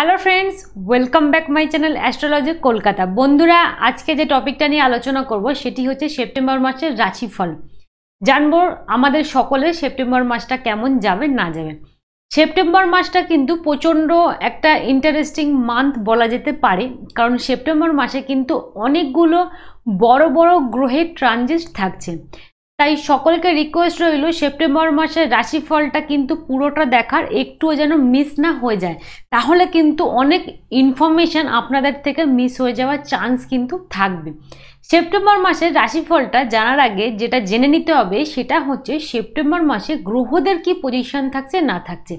hello friends welcome back my channel astrology Kolkata বন্ধুরা আজকে যে টপিকটা নিয়ে আলোচনা করব সেটি হচ্ছে সেপ্টেম্বর মাসের রাশিফল জানবো আমাদের সকলে সেপ্টেম্বর মাসটা কেমন যাবে না যাবে সেপ্টেম্বর মাসটা কিন্তু প্রচণ্ড একটা ইন্টারেস্টিং মান্থ বলা যেতে পারে কারণ সেপ্টেম্বর মাসে কিন্তু অনেকগুলো বড় বড় গ্রহের ট্রানজিট থাকছে তাই সকলকে রিকোয়েস্ট রইল সেপ্টেম্বর মাসের রাশিফলটা কিন্তু পুরোটা দেখার একটুও যেন মিস না হয়ে যায় তাহলে কিন্তু অনেক ইনফরমেশান আপনাদের থেকে মিস হয়ে যাওয়ার চান্স কিন্তু থাকবে সেপ্টেম্বর মাসের রাশিফলটা জানার আগে যেটা জেনে নিতে হবে সেটা হচ্ছে সেপ্টেম্বর মাসে গ্রহদের কি পজিশন থাকছে না থাকছে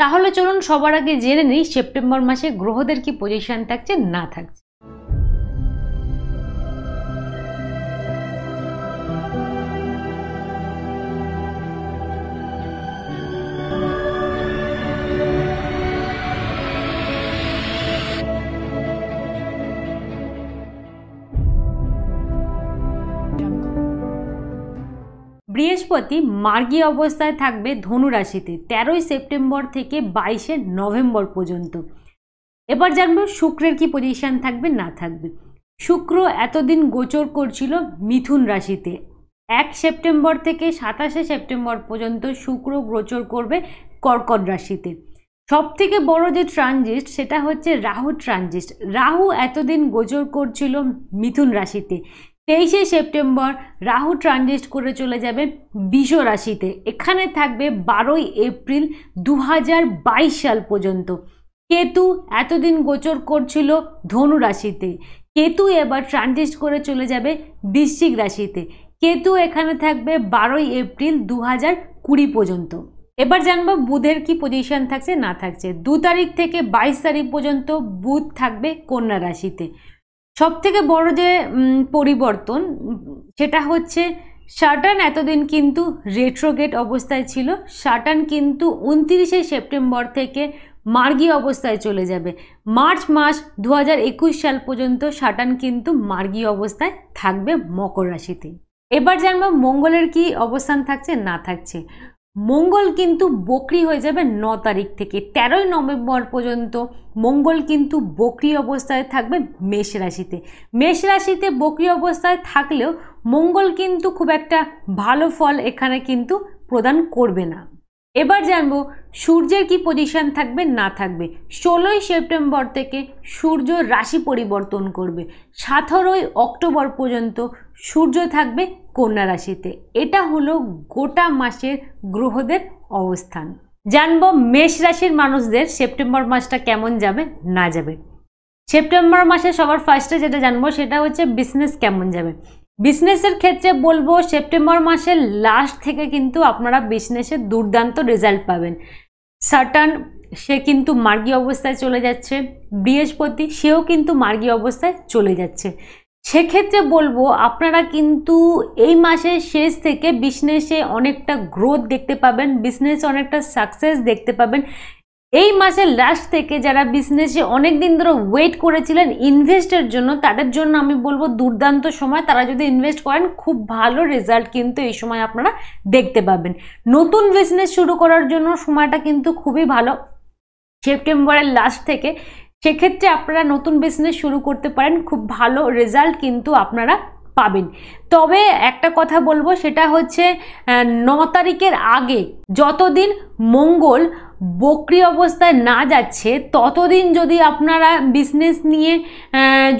তাহলে চলুন সবার আগে জেনে নিই সেপ্টেম্বর মাসে গ্রহদের কি পজিশন থাকছে না থাকছে বৃহস্পতি মার্গী অবস্থায় থাকবে ধনুরাশিতে তেরোই সেপ্টেম্বর থেকে বাইশে নভেম্বর পর্যন্ত এবার জানবো শুক্রের কি পজিশন থাকবে না থাকবে শুক্র এতদিন গোচর করছিল মিথুন রাশিতে এক সেপ্টেম্বর থেকে সাতাশে সেপ্টেম্বর পর্যন্ত শুক্র গোচর করবে কর্কট রাশিতে সব থেকে বড় যে ট্রানজিস্ট সেটা হচ্ছে রাহু ট্রানজিস্ট রাহু এতদিন গোচর করছিল মিথুন রাশিতে তেইশে সেপ্টেম্বর রাহু ট্রানজিস্ট করে চলে যাবে বিষ রাশিতে এখানে থাকবে বারোই এপ্রিল দু সাল পর্যন্ত কেতু এতদিন গোচর করছিল ধনু রাশিতে কেতু এবার ট্রানজিস্ট করে চলে যাবে বৃশ্চিক রাশিতে কেতু এখানে থাকবে বারোই এপ্রিল দু কুড়ি পর্যন্ত এবার জানবো বুধের কি পজিশন থাকছে না থাকছে দু তারিখ থেকে বাইশ তারিখ পর্যন্ত বুধ থাকবে কন্যা রাশিতে সব থেকে বড় যে পরিবর্তন সেটা হচ্ছে সাটান এতদিন কিন্তু রেট্রোগেট অবস্থায় ছিল সাটান কিন্তু উনতিরিশে সেপ্টেম্বর থেকে মার্গী অবস্থায় চলে যাবে মার্চ মাস দু সাল পর্যন্ত সাটান কিন্তু মার্গী অবস্থায় থাকবে মকর রাশিতে এবার জানবো মঙ্গলের কি অবস্থান থাকছে না থাকছে মঙ্গল কিন্তু বকরি হয়ে যাবে ন তারিখ থেকে তেরোই নভেম্বর পর্যন্ত মঙ্গল কিন্তু বকরি অবস্থায় থাকবে মেষ রাশিতে মেষ রাশিতে বকরি অবস্থায় থাকলেও মঙ্গল কিন্তু খুব একটা ভালো ফল এখানে কিন্তু প্রদান করবে না এবার জানবো সূর্যের কি পজিশান থাকবে না থাকবে ষোলোই সেপ্টেম্বর থেকে সূর্য রাশি পরিবর্তন করবে সাতেরোই অক্টোবর পর্যন্ত সূর্য থাকবে কন্যা রাশিতে এটা হলো গোটা মাসের গ্রহদের অবস্থান জানবো মেষ রাশির মানুষদের সেপ্টেম্বর মাসটা কেমন যাবে না যাবে সেপ্টেম্বর মাসে সবার ফার্স্টে যেটা জানবো সেটা হচ্ছে বিজনেস কেমন যাবে বিজনেসের ক্ষেত্রে বলবো সেপ্টেম্বর মাসের লাস্ট থেকে কিন্তু আপনারা বিজনেসে দুর্দান্ত রেজাল্ট পাবেন সাটার্ন সে কিন্তু মার্গী অবস্থায় চলে যাচ্ছে বৃহস্পতি সেও কিন্তু মার্গী অবস্থায় চলে যাচ্ছে সেক্ষেত্রে বলবো আপনারা কিন্তু এই মাসের শেষ থেকে বিজনেসে অনেকটা গ্রোথ দেখতে পাবেন বিজনেস অনেকটা সাকসেস দেখতে পাবেন এই মাসের লাস্ট থেকে যারা বিজনেসে অনেক দিন ধরে ওয়েট করেছিলেন ইনভেস্টের জন্য তাদের জন্য আমি বলবো দুর্দান্ত সময় তারা যদি ইনভেস্ট করেন খুব ভালো রেজাল্ট কিন্তু এই সময় আপনারা দেখতে পাবেন নতুন বিজনেস শুরু করার জন্য সময়টা কিন্তু খুবই ভালো সেপ্টেম্বরের লাস্ট থেকে সেক্ষেত্রে আপনারা নতুন বিজনেস শুরু করতে পারেন খুব ভালো রেজাল্ট কিন্তু আপনারা পাবেন তবে একটা কথা বলবো সেটা হচ্ছে ন তারিখের আগে যতদিন মঙ্গল বক্রি অবস্থায় না যাচ্ছে ততদিন যদি আপনারা বিজনেস নিয়ে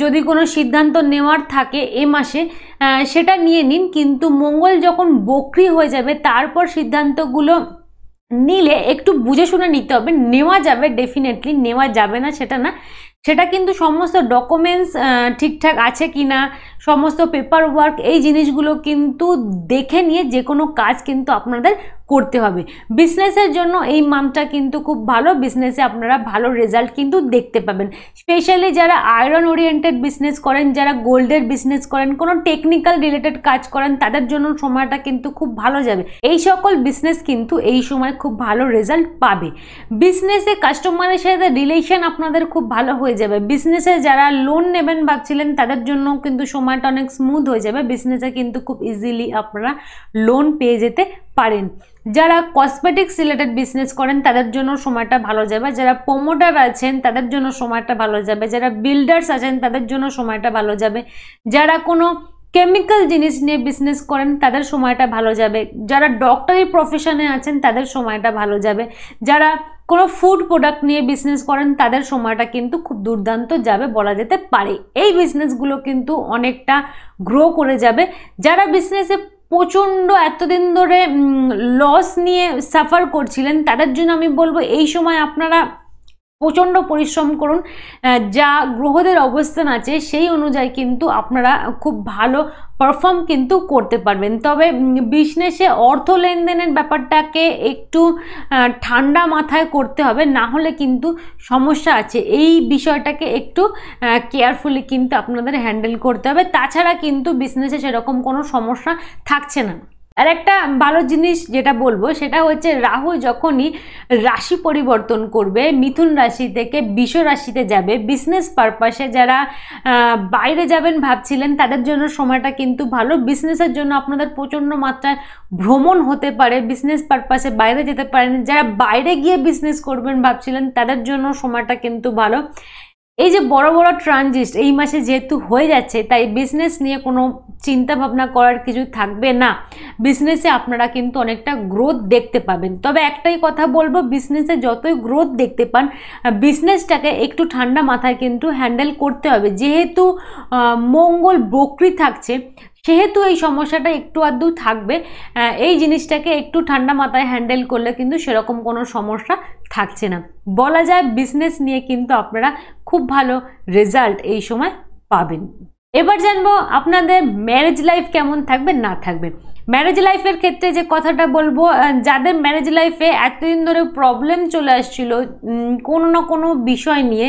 যদি কোনো সিদ্ধান্ত নেওয়ার থাকে এ মাসে সেটা নিয়ে নিন কিন্তু মঙ্গল যখন বক্রি হয়ে যাবে তারপর সিদ্ধান্তগুলো নিলে একটু বুঝে শুনে নিতে হবে নেওয়া যাবে ডেফিনেটলি নেওয়া যাবে না সেটা না সেটা কিন্তু সমস্ত ডকুমেন্টস ঠিকঠাক আছে কি না সমস্ত পেপার ওয়ার্ক এই জিনিসগুলো কিন্তু দেখে নিয়ে যে কোনো কাজ কিন্তু আপনাদের করতে হবে বিজনেসের জন্য এই মামটা কিন্তু খুব ভালো বিজনেসে আপনারা ভালো রেজাল্ট কিন্তু দেখতে পাবেন স্পেশালি যারা আয়রন ওরিয়েন্টেড বিজনেস করেন যারা গোল্ডের বিজনেস করেন কোনো টেকনিক্যাল রিলেটেড কাজ করেন তাদের জন্য সময়টা কিন্তু খুব ভালো যাবে এই সকল বিজনেস কিন্তু এই সময় খুব ভালো রেজাল্ট পাবে বিজনেসে কাস্টমারের সাথে রিলেশন আপনাদের খুব ভালো হয়ে হয়ে যাবে বিজনেসে যারা লোন নেবেন ভাবছিলেন তাদের জন্য কিন্তু সময়টা অনেক স্মুথ হয়ে যাবে বিজনেসে কিন্তু খুব ইজিলি আপনারা লোন পেয়ে যেতে পারেন যারা কসমেটিক্স রিলেটেড বিজনেস করেন তাদের জন্য সময়টা ভালো যাবে যারা প্রোমোটার আছেন তাদের জন্য সময়টা ভালো যাবে যারা বিল্ডার্স আছেন তাদের জন্য সময়টা ভালো যাবে যারা কোনো কেমিক্যাল জিনিস নিয়ে বিজনেস করেন তাদের সময়টা ভালো যাবে যারা ডক্টরি প্রফেশনে আছেন তাদের সময়টা ভালো যাবে যারা কোনো ফুড প্রোডাক্ট নিয়ে বিজনেস করেন তাদের সময়টা কিন্তু খুব দুর্দান্ত যাবে বলা যেতে পারে এই বিজনেসগুলো কিন্তু অনেকটা গ্রো করে যাবে যারা বিজনেসে প্রচণ্ড এতদিন ধরে লস নিয়ে সাফার করছিলেন তাদের জন্য আমি বলবো এই সময় আপনারা প্রচণ্ড পরিশ্রম করুন যা গ্রহদের অবস্থান আছে সেই অনুযায়ী কিন্তু আপনারা খুব ভালো পারফর্ম কিন্তু করতে পারবেন তবে বিজনেসে অর্থ লেনদেনের ব্যাপারটাকে একটু ঠান্ডা মাথায় করতে হবে না হলে কিন্তু সমস্যা আছে এই বিষয়টাকে একটু কেয়ারফুলি কিন্তু আপনাদের হ্যান্ডেল করতে হবে তাছাড়া কিন্তু বিজনেসে সেরকম কোনো সমস্যা থাকছে না আর একটা ভালো জিনিস যেটা বলবো সেটা হচ্ছে রাহু যখনই রাশি পরিবর্তন করবে মিথুন রাশি থেকে বিষ রাশিতে যাবে বিজনেস পারপাসে যারা বাইরে যাবেন ভাবছিলেন তাদের জন্য সময়টা কিন্তু ভালো বিজনেসের জন্য আপনাদের প্রচণ্ড মাত্রায় ভ্রমণ হতে পারে বিজনেস পারপাসে বাইরে যেতে পারেন যারা বাইরে গিয়ে বিজনেস করবেন ভাবছিলেন তাদের জন্য সময়টা কিন্তু ভালো এই যে বড় বড় ট্রানজিট এই মাসে যেহেতু হয়ে যাচ্ছে তাই বিজনেস নিয়ে কোনো চিন্তা ভাবনা করার কিছু থাকবে না বিজনেসে আপনারা কিন্তু অনেকটা গ্রোথ দেখতে পাবেন তবে একটাই কথা বলবো বিজনেসে যতই গ্রোথ দেখতে পান বিজনেসটাকে একটু ঠান্ডা মাথায় কিন্তু হ্যান্ডেল করতে হবে যেহেতু মঙ্গল বকরি থাকছে সেহেতু এই সমস্যাটা একটু আধটু থাকবে এই জিনিসটাকে একটু ঠান্ডা মাথায় হ্যান্ডেল করলে কিন্তু সেরকম কোনো সমস্যা থাকছে না বলা যায় বিজনেস নিয়ে কিন্তু আপনারা খুব ভালো রেজাল্ট এই সময় পাবেন এবার জানবো আপনাদের ম্যারেজ লাইফ কেমন থাকবে না থাকবে ম্যারেজ লাইফের ক্ষেত্রে যে কথাটা বলবো যাদের ম্যারেজ লাইফে এতদিন ধরে প্রবলেম চলে আসছিল কোনো না কোনো বিষয় নিয়ে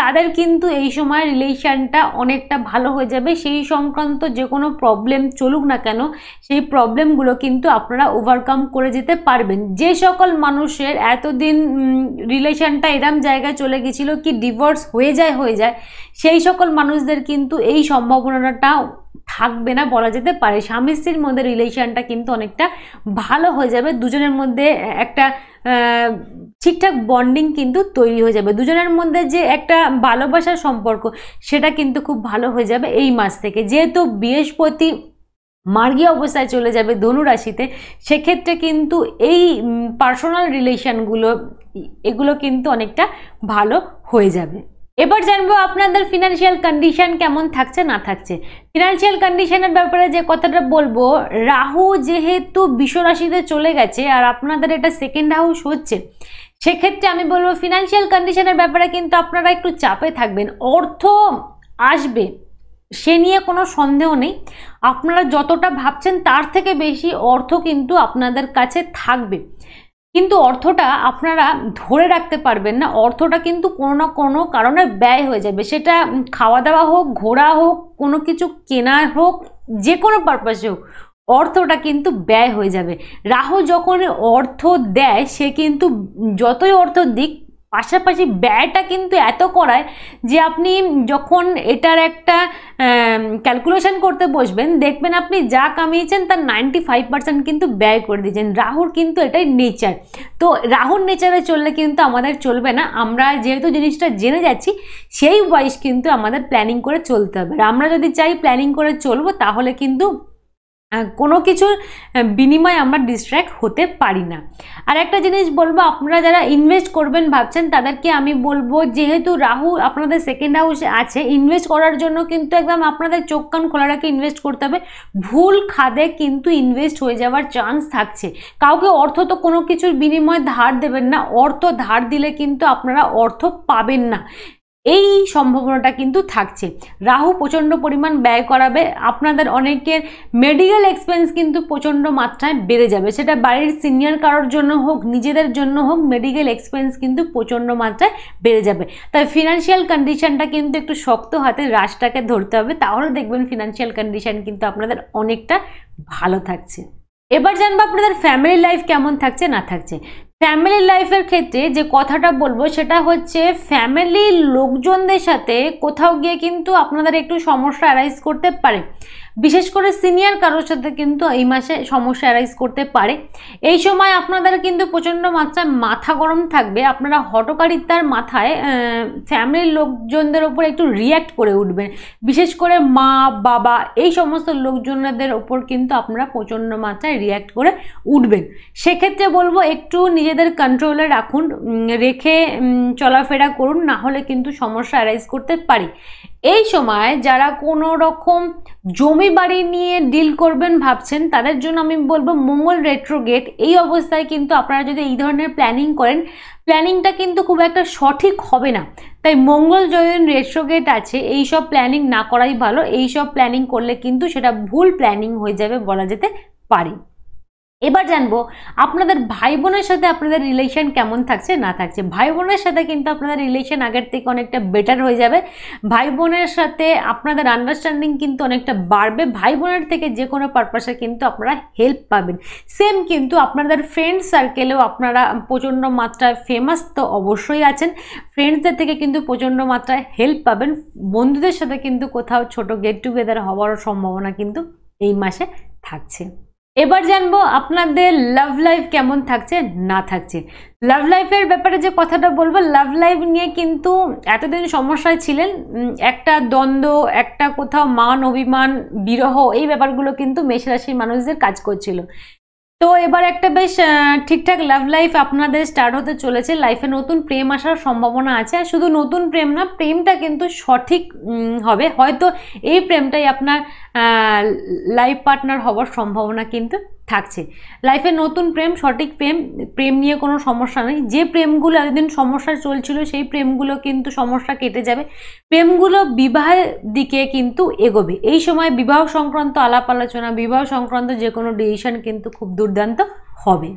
তাদের কিন্তু এই সময় রিলেশানটা অনেকটা ভালো হয়ে যাবে সেই সংক্রান্ত যে কোনো প্রবলেম চলুক না কেন সেই প্রবলেমগুলো কিন্তু আপনারা ওভারকাম করে যেতে পারবেন যে সকল মানুষের এতদিন রিলেশানটা এরম জায়গায় চলে গেছিলো কি ডিভোর্স হয়ে যায় হয়ে যায় সেই সকল মানুষদের কিন্তু এই সম্ভাবনাটা থাকবে না বলা যেতে পারে স্বামী স্ত্রীর মধ্যে রিলেশানটা কিন্তু অনেকটা ভালো হয়ে যাবে দুজনের মধ্যে একটা ঠিকঠাক বন্ডিং কিন্তু তৈরি হয়ে যাবে দুজনের মধ্যে যে একটা ভালোবাসার সম্পর্ক সেটা কিন্তু খুব ভালো হয়ে যাবে এই মাস থেকে যেহেতু বৃহস্পতি মার্গী অবস্থায় চলে যাবে ধনুরাশিতে সেক্ষেত্রে কিন্তু এই পার্সোনাল রিলেশানগুলো এগুলো কিন্তু অনেকটা ভালো হয়ে যাবে এবার জানবো আপনাদের ফিনান্সিয়াল কন্ডিশন কেমন থাকছে না থাকছে ফিনান্সিয়াল কন্ডিশনের ব্যাপারে যে কথাটা বলবো রাহু যেহেতু বিশ্বরাশিতে চলে গেছে আর আপনাদের এটা সেকেন্ড হাউস হচ্ছে সেক্ষেত্রে আমি বলবো ফিনান্সিয়াল কন্ডিশনের ব্যাপারে কিন্তু আপনারা একটু চাপে থাকবেন অর্থ আসবে সে নিয়ে কোনো সন্দেহ নেই আপনারা যতটা ভাবছেন তার থেকে বেশি অর্থ কিন্তু আপনাদের কাছে থাকবে কিন্তু অর্থটা আপনারা ধরে রাখতে পারবেন না অর্থটা কিন্তু কোনো না কোনো কারণে ব্যয় হয়ে যাবে সেটা খাওয়া দাওয়া হোক ঘোরা হোক কোনো কিছু কেনা হোক যে কোনো পারপাসে হোক অর্থটা কিন্তু ব্যয় হয়ে যাবে রাহু যখন অর্থ দেয় সে কিন্তু যতই অর্থ দিক পাশাপাশি ব্যয়টা কিন্তু এত করায় যে আপনি যখন এটার একটা ক্যালকুলেশন করতে বসবেন দেখবেন আপনি যা কামিয়েছেন তার নাইনটি ফাইভ পার্সেন্ট কিন্তু ব্যয় করে দিয়েছেন রাহুর কিন্তু এটাই নেচার তো রাহুর নেচারে চললে কিন্তু আমাদের চলবে না আমরা যেহেতু জিনিসটা জেনে যাচ্ছি সেই ওয়াইজ কিন্তু আমাদের প্ল্যানিং করে চলতে হবে আমরা যদি চাই প্ল্যানিং করে চলবো তাহলে কিন্তু কোনো কিছুর বিনিময়ে আমরা ডিস্ট্র্যাক্ট হতে পারি না আর একটা জিনিস বলবো আপনারা যারা ইনভেস্ট করবেন ভাবছেন তাদেরকে আমি বলবো যেহেতু রাহু আপনাদের সেকেন্ড হাউসে আছে ইনভেস্ট করার জন্য কিন্তু একদম আপনাদের চোখ কান খোলা রাখে ইনভেস্ট করতে হবে ভুল খাদে কিন্তু ইনভেস্ট হয়ে যাওয়ার চান্স থাকছে কাউকে অর্থ তো কোনো কিছুর বিনিময়ে ধার দেবেন না অর্থ ধার দিলে কিন্তু আপনারা অর্থ পাবেন না এই সম্ভাবনাটা কিন্তু থাকছে রাহু প্রচণ্ড পরিমাণ ব্যয় করাবে আপনাদের অনেকের মেডিকেল এক্সপেন্স কিন্তু প্রচণ্ড মাত্রায় বেড়ে যাবে সেটা বাড়ির সিনিয়র কারোর জন্য হোক নিজেদের জন্য হোক মেডিকেল এক্সপেন্স কিন্তু প্রচণ্ড মাত্রায় বেড়ে যাবে তাই ফিনান্সিয়াল কন্ডিশনটা কিন্তু একটু শক্ত হাতে রাশটাকে ধরতে হবে তাহলে দেখবেন ফিনান্সিয়াল কন্ডিশন কিন্তু আপনাদের অনেকটা ভালো থাকছে এবার জানবো আপনাদের ফ্যামিলি লাইফ কেমন থাকছে না থাকছে ফ্যামিলি লাইফের ক্ষেত্রে যে কথাটা বলবো সেটা হচ্ছে ফ্যামিলির লোকজনদের সাথে কোথাও গিয়ে কিন্তু আপনাদের একটু সমস্যা অ্যারাইজ করতে পারে বিশেষ করে সিনিয়র কারোর সাথে কিন্তু এই মাসে সমস্যা অ্যারাইজ করতে পারে এই সময় আপনাদের কিন্তু প্রচণ্ড মাত্রায় মাথা গরম থাকবে আপনারা হটকারিতার মাথায় ফ্যামিলির লোকজনদের ওপর একটু রিয়্যাক্ট করে উঠবেন বিশেষ করে মা বাবা এই সমস্ত লোকজনদের ওপর কিন্তু আপনারা প্রচণ্ড মাত্রায় রিয়্যাক্ট করে উঠবেন সেক্ষেত্রে বলবো একটু নিজে নিজেদের কন্ট্রোলে রাখুন রেখে চলাফেরা করুন না হলে কিন্তু সমস্যা অ্যারাইজ করতে পারে এই সময় যারা কোনো রকম জমি বাড়ি নিয়ে ডিল করবেন ভাবছেন তাদের জন্য আমি বলবো মঙ্গল রেট্রোগেট এই অবস্থায় কিন্তু আপনারা যদি এই ধরনের প্ল্যানিং করেন প্ল্যানিংটা কিন্তু খুব একটা সঠিক হবে না তাই মঙ্গল জয়ন রেট্রোগেট আছে এই সব প্ল্যানিং না করাই ভালো এই সব প্ল্যানিং করলে কিন্তু সেটা ভুল প্ল্যানিং হয়ে যাবে বলা যেতে পারে এবার জানবো আপনাদের ভাই বোনের সাথে আপনাদের রিলেশন কেমন থাকছে না থাকছে ভাই বোনের সাথে কিন্তু আপনাদের রিলেশান আগের থেকে অনেকটা বেটার হয়ে যাবে ভাই বোনের সাথে আপনাদের আন্ডারস্ট্যান্ডিং কিন্তু অনেকটা বাড়বে ভাই বোনের থেকে যে কোনো পারপাসে কিন্তু আপনারা হেল্প পাবেন সেম কিন্তু আপনাদের ফ্রেন্ড সার্কেলেও আপনারা প্রচণ্ড মাত্রায় ফেমাস তো অবশ্যই আছেন ফ্রেন্ডসদের থেকে কিন্তু প্রচণ্ড মাত্রায় হেল্প পাবেন বন্ধুদের সাথে কিন্তু কোথাও ছোট গেট টুগেদার হওয়ারও সম্ভাবনা কিন্তু এই মাসে থাকছে এবার জানবো আপনাদের লাভ লাইফ কেমন থাকছে না থাকছে লাভ লাইফের ব্যাপারে যে কথাটা বলবো লাভ লাইফ নিয়ে কিন্তু এতদিন সমস্যায় ছিলেন একটা দ্বন্দ্ব একটা কোথাও মান অভিমান বিরহ এই ব্যাপারগুলো কিন্তু মেষ রাশির মানুষদের কাজ করছিল তো এবার একটা বেশ ঠিকঠাক লাভ লাইফ আপনাদের স্টার্ট হতে চলেছে লাইফে নতুন প্রেম আসার সম্ভাবনা আছে আর শুধু নতুন প্রেম না প্রেমটা কিন্তু সঠিক হবে হয়তো এই প্রেমটাই আপনার লাইফ পার্টনার হওয়ার সম্ভাবনা কিন্তু থাকছে লাইফে নতুন প্রেম সঠিক প্রেম প্রেম নিয়ে কোনো সমস্যা নেই যে প্রেমগুলো এতদিন সমস্যা চলছিল সেই প্রেমগুলো কিন্তু সমস্যা কেটে যাবে প্রেমগুলো বিবাহের দিকে কিন্তু এগোবে এই সময় বিবাহ সংক্রান্ত আলাপ আলোচনা বিবাহ সংক্রান্ত যে কোনো ডিসিশন কিন্তু খুব দুর্দান্ত হবে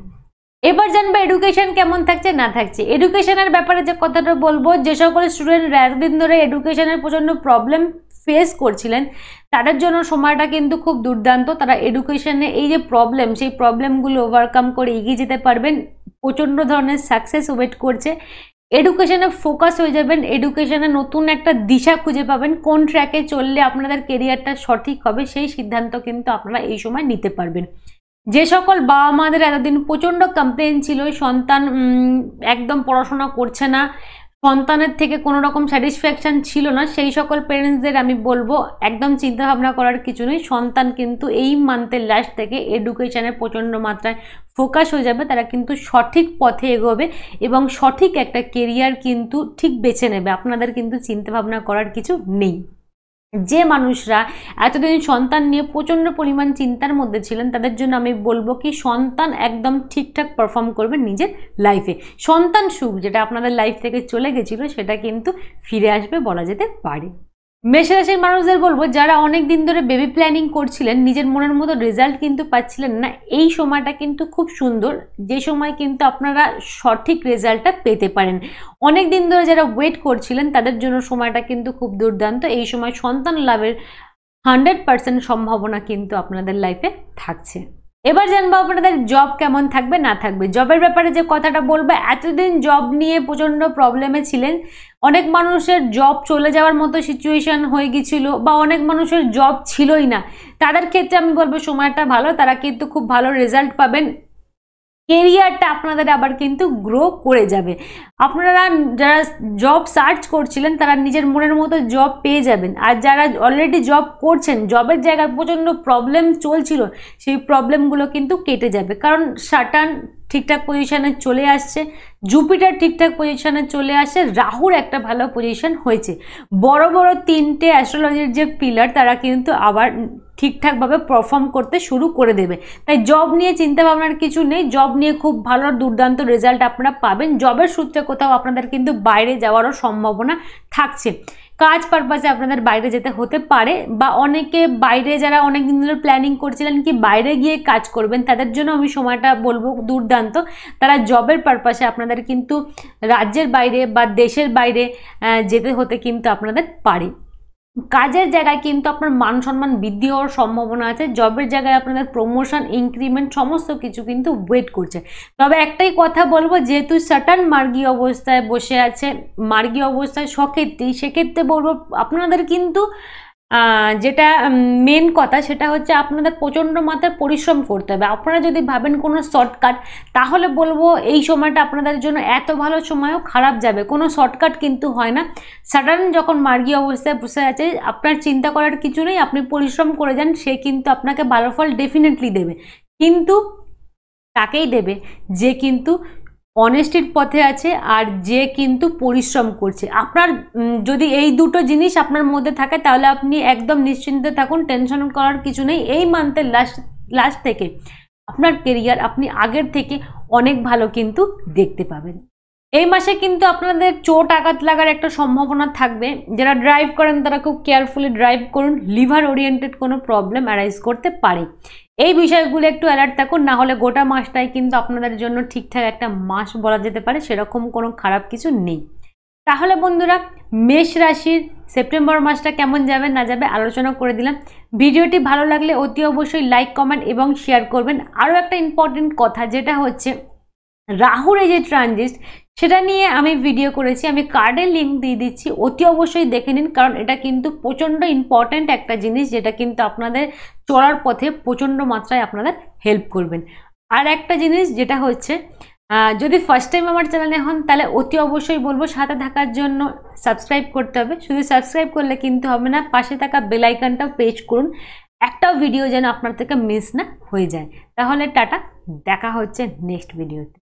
এবার জানবো এডুকেশন কেমন থাকছে না থাকছে এডুকেশনের ব্যাপারে যে কথাটা বলবো যে সকল স্টুডেন্ট এতদিন ধরে এডুকেশনের প্রচণ্ড প্রবলেম ফেস করছিলেন তাদের জন্য সময়টা কিন্তু খুব দুর্দান্ত তারা এডুকেশনে এই যে প্রবলেম সেই প্রবলেমগুলো ওভারকাম করে এগিয়ে যেতে পারবেন প্রচণ্ড ধরনের সাকসেস ওয়েট করছে এডুকেশনে ফোকাস হয়ে যাবেন এডুকেশনে নতুন একটা দিশা খুঁজে পাবেন কোন ট্র্যাকে চললে আপনাদের কেরিয়ারটা সঠিক হবে সেই সিদ্ধান্ত কিন্তু আপনারা এই সময় নিতে পারবেন যে সকল বাবা মাদের এতদিন প্রচণ্ড কমপ্লেন ছিল সন্তান একদম পড়াশোনা করছে না সন্তানের থেকে কোনো রকম স্যাটিসফ্যাকশান ছিল না সেই সকল প্যারেন্টসদের আমি বলবো একদম চিন্তাভাবনা করার কিছু নেই সন্তান কিন্তু এই মান্থের লাস্ট থেকে এডুকেশানে প্রচণ্ড মাত্রায় ফোকাস হয়ে যাবে তারা কিন্তু সঠিক পথে এগোবে এবং সঠিক একটা কেরিয়ার কিন্তু ঠিক বেছে নেবে আপনাদের কিন্তু চিন্তা ভাবনা করার কিছু নেই যে মানুষরা এতদিন সন্তান নিয়ে প্রচণ্ড পরিমাণ চিন্তার মধ্যে ছিলেন তাদের জন্য আমি বলবো কি সন্তান একদম ঠিকঠাক পারফর্ম করবে নিজের লাইফে সন্তান সুখ যেটা আপনাদের লাইফ থেকে চলে গেছিলো সেটা কিন্তু ফিরে আসবে বলা যেতে পারে মেষরাশির মানুষদের বলবো যারা অনেক দিন ধরে বেবি প্ল্যানিং করছিলেন নিজের মনের মতো রেজাল্ট কিন্তু পাচ্ছিলেন না এই সময়টা কিন্তু খুব সুন্দর যে সময় কিন্তু আপনারা সঠিক রেজাল্টটা পেতে পারেন অনেক দিন ধরে যারা ওয়েট করছিলেন তাদের জন্য সময়টা কিন্তু খুব দুর্দান্ত এই সময় সন্তান লাভের হান্ড্রেড পার্সেন্ট সম্ভাবনা কিন্তু আপনাদের লাইফে থাকছে এবার জানবো আপনাদের জব কেমন থাকবে না থাকবে জবের ব্যাপারে যে কথাটা বলবে এতদিন জব নিয়ে প্রচণ্ড প্রবলেমে ছিলেন অনেক মানুষের জব চলে যাওয়ার মতো সিচুয়েশান হয়ে গিয়েছিল বা অনেক মানুষের জব ছিলই না তাদের ক্ষেত্রে আমি বলবো সময়টা ভালো তারা কিন্তু খুব ভালো রেজাল্ট পাবেন কেরিয়ারটা আপনাদের আবার কিন্তু গ্রো করে যাবে আপনারা যারা জব সার্চ করছিলেন তারা নিজের মনের মতো জব পেয়ে যাবেন আর যারা অলরেডি জব করছেন জবের জায়গায় প্রচণ্ড প্রবলেম চলছিল সেই প্রবলেমগুলো কিন্তু কেটে যাবে কারণ সাটান ঠিকঠাক পজিশানে চলে আসছে জুপিটার ঠিকঠাক পজিশানে চলে আসছে রাহুর একটা ভালো পজিশন হয়েছে বড় বড় তিনটে অ্যাস্ট্রোলজির যে পিলার তারা কিন্তু আবার ঠিকঠাকভাবে পারফর্ম করতে শুরু করে দেবে তাই জব নিয়ে চিন্তা ভাবনার কিছু নেই জব নিয়ে খুব ভালো দুর্দান্ত রেজাল্ট আপনারা পাবেন জবের সূত্রে কোথাও আপনাদের কিন্তু বাইরে যাওয়ারও সম্ভাবনা থাকছে কাজ পারপাসে আপনাদের বাইরে যেতে হতে পারে বা অনেকে বাইরে যারা অনেক দিন ধরে প্ল্যানিং করছিলেন কি বাইরে গিয়ে কাজ করবেন তাদের জন্য আমি সময়টা বলবো দুর্দান্ত তারা জবের পারপাসে আপনাদের কিন্তু রাজ্যের বাইরে বা দেশের বাইরে যেতে হতে কিন্তু আপনাদের পারে কাজের জায়গায় কিন্তু আপনার মান সম্মান বৃদ্ধি হওয়ার সম্ভাবনা আছে জবের জায়গায় আপনাদের প্রমোশন ইনক্রিমেন্ট সমস্ত কিছু কিন্তু ওয়েট করছে তবে একটাই কথা বলবো যেহেতু সাটান মার্গী অবস্থায় বসে আছে মার্গী অবস্থায় সক্ষেত্রেই সেক্ষেত্রে বলবো আপনাদের কিন্তু যেটা মেন কথা সেটা হচ্ছে আপনাদের প্রচণ্ড মাত্রায় পরিশ্রম করতে হবে আপনারা যদি ভাবেন কোনো শর্টকাট তাহলে বলবো এই সময়টা আপনাদের জন্য এত ভালো সময়ও খারাপ যাবে কোনো শর্টকাট কিন্তু হয় না সাডান যখন মার্গী অবস্থায় বসে আছে আপনার চিন্তা করার কিছু নেই আপনি পরিশ্রম করে যান সে কিন্তু আপনাকে ভালো ফল ডেফিনেটলি দেবে কিন্তু তাকেই দেবে যে কিন্তু অনেস্টির পথে আছে আর যে কিন্তু পরিশ্রম করছে আপনার যদি এই দুটো জিনিস আপনার মধ্যে থাকে তাহলে আপনি একদম নিশ্চিন্তে থাকুন টেনশন করার কিছু নেই এই মান্থের লাস্ট লাস্ট থেকে আপনার কেরিয়ার আপনি আগের থেকে অনেক ভালো কিন্তু দেখতে পাবেন এই মাসে কিন্তু আপনাদের চোট আঘাত লাগার একটা সম্ভাবনা থাকবে যারা ড্রাইভ করেন তারা খুব কেয়ারফুলি ড্রাইভ করুন লিভার ওরিয়েন্টেড কোনো প্রবলেম অ্যারাইজ করতে পারে এই বিষয়গুলো একটু অ্যালার্ট থাকুন না হলে গোটা মাসটাই কিন্তু আপনাদের জন্য ঠিকঠাক একটা মাস বলা যেতে পারে সেরকম কোনো খারাপ কিছু নেই তাহলে বন্ধুরা মেষ রাশির সেপ্টেম্বর মাসটা কেমন যাবে না যাবে আলোচনা করে দিলাম ভিডিওটি ভালো লাগলে অতি অবশ্যই লাইক কমেন্ট এবং শেয়ার করবেন আরও একটা ইম্পর্টেন্ট কথা যেটা হচ্ছে রাহুর এই যে ট্রানজিস্ট সেটা নিয়ে আমি ভিডিও করেছি আমি কার্ডে লিঙ্ক দিয়ে দিচ্ছি অতি অবশ্যই দেখে নিন কারণ এটা কিন্তু প্রচণ্ড ইম্পর্ট্যান্ট একটা জিনিস যেটা কিন্তু আপনাদের চলার পথে প্রচণ্ড মাত্রায় আপনাদের হেল্প করবেন আর একটা জিনিস যেটা হচ্ছে যদি ফার্স্ট টাইম আমার চ্যানেলে হন তাহলে অতি অবশ্যই বলবো সাথে থাকার জন্য সাবস্ক্রাইব করতে হবে শুধু সাবস্ক্রাইব করলে কিন্তু হবে না পাশে থাকা বেলাইকানটাও পেজ করুন একটাও ভিডিও যেন আপনার থেকে মিস না হয়ে যায় তাহলে টাটা দেখা হচ্ছে নেক্সট ভিডিওতে